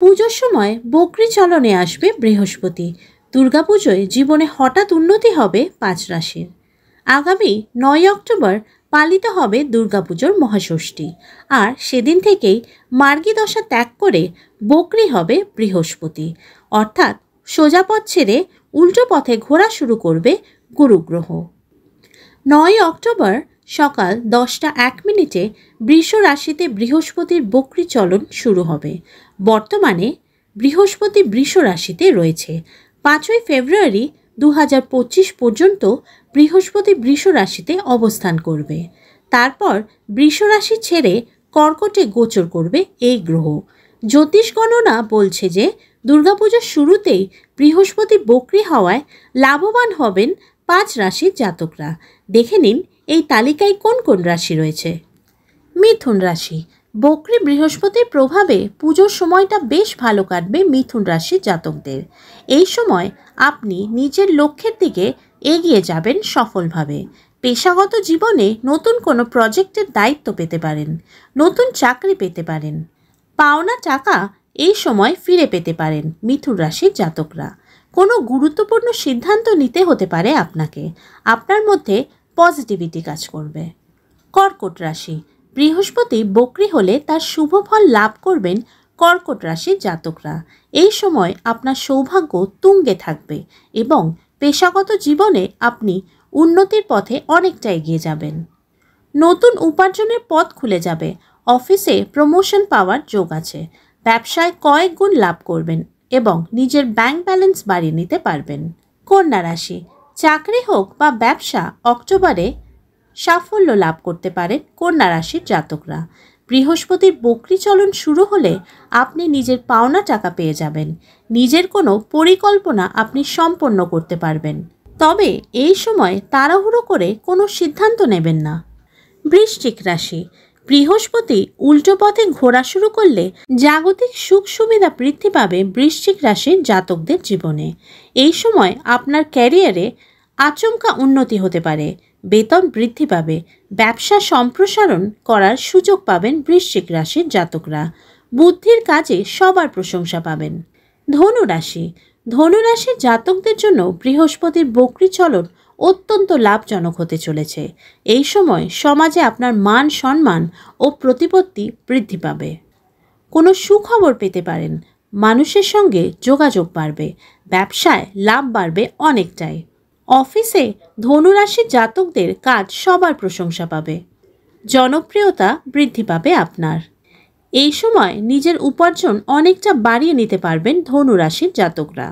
পুজোর সময় বকরি চলনে আসবে বৃহস্পতি দুর্গাপুজোয় জীবনে হঠাৎ উন্নতি হবে পাঁচ রাশির আগামী নয় অক্টোবর পালিত হবে দুর্গাপুজোর মহাষষ্ঠী আর সেদিন থেকেই মার্গী দশা ত্যাগ করে বকরি হবে বৃহস্পতি অর্থাৎ সোজাপথ ছেড়ে উল্টো পথে ঘোরা শুরু করবে গুরুগ্রহ নয় অক্টোবর সকাল দশটা এক মিনিটে বৃষ রাশিতে বৃহস্পতির বক্রি চলন শুরু হবে বর্তমানে বৃহস্পতি বৃষ রাশিতে রয়েছে পাঁচই ফেব্রুয়ারি দু পর্যন্ত বৃহস্পতি বৃষ রাশিতে অবস্থান করবে তারপর বৃষ রাশি ছেড়ে কর্কটে গোচর করবে এই গ্রহ জ্যোতিষ গণনা বলছে যে দুর্গাপুজোর শুরুতেই বৃহস্পতি বক্রি হওয়ায় লাভবান হবেন পাঁচ রাশির জাতকরা দেখে নিন এই তালিকায় কোন কোন রাশি রয়েছে মিথুন রাশি বকরি বৃহস্পতির প্রভাবে পুজোর সময়টা বেশ ভালো কাটবে মিথুন রাশির জাতকদের এই সময় আপনি নিজের লক্ষ্যের দিকে এগিয়ে যাবেন সফলভাবে পেশাগত জীবনে নতুন কোনো প্রজেক্টের দায়িত্ব পেতে পারেন নতুন চাকরি পেতে পারেন পাওনা টাকা এই সময় ফিরে পেতে পারেন মিথুন রাশির জাতকরা কোনো গুরুত্বপূর্ণ সিদ্ধান্ত নিতে হতে পারে আপনাকে আপনার মধ্যে পজিটিভিটি কাজ করবে কর্কট রাশি বৃহস্পতি বকরি হলে তার শুভ ফল লাভ করবেন কর্কট রাশির জাতকরা এই সময় আপনার সৌভাগ্য তুঙ্গে থাকবে এবং পেশাগত জীবনে আপনি উন্নতির পথে অনেকটা এগিয়ে যাবেন নতুন উপার্জনের পথ খুলে যাবে অফিসে প্রমোশন পাওয়ার যোগ আছে ব্যবসায় কয়েক গুণ লাভ করবেন এবং নিজের ব্যাংক ব্যালেন্স বাড়িয়ে নিতে পারবেন কন্যা রাশি চাকরি হোক বা ব্যবসা অক্টোবরে সাফল্য লাভ করতে পারেন কন্যা রাশির জাতকরা বৃহস্পতির বকরি চলন শুরু হলে আপনি নিজের পাওনা টাকা পেয়ে যাবেন নিজের কোনো পরিকল্পনা আপনি সম্পন্ন করতে পারবেন তবে এই সময় তাড়াহুড়ো করে কোনো সিদ্ধান্ত নেবেন না বৃশ্চিক রাশি বৃহস্পতি উল্টো পথে ঘোরা শুরু করলে জাগতিক সুখ সুবিধা বৃদ্ধি পাবে বৃশ্চিক রাশির জাতকদের জীবনে এই সময় আপনার ক্যারিয়ারে আচমকা উন্নতি হতে পারে বেতন বৃদ্ধি পাবে ব্যবসা সম্প্রসারণ করার সুযোগ পাবেন বৃশ্চিক রাশির জাতকরা বুদ্ধির কাজে সবার প্রশংসা পাবেন ধনু রাশি ধনু রাশির জাতকদের জন্য বৃহস্পতির বকরি চলন অত্যন্ত লাভজনক হতে চলেছে এই সময় সমাজে আপনার মান সম্মান ও প্রতিপত্তি বৃদ্ধি পাবে কোনো সুখবর পেতে পারেন মানুষের সঙ্গে যোগাযোগ বাড়বে ব্যবসায় লাভ বাড়বে অনেকটাই অফিসে ধনুরাশি জাতকদের কাজ সবার প্রশংসা পাবে জনপ্রিয়তা বৃদ্ধি পাবে আপনার এই সময় নিজের উপার্জন অনেকটা বাড়িয়ে নিতে পারবেন ধনুরাশির জাতকরা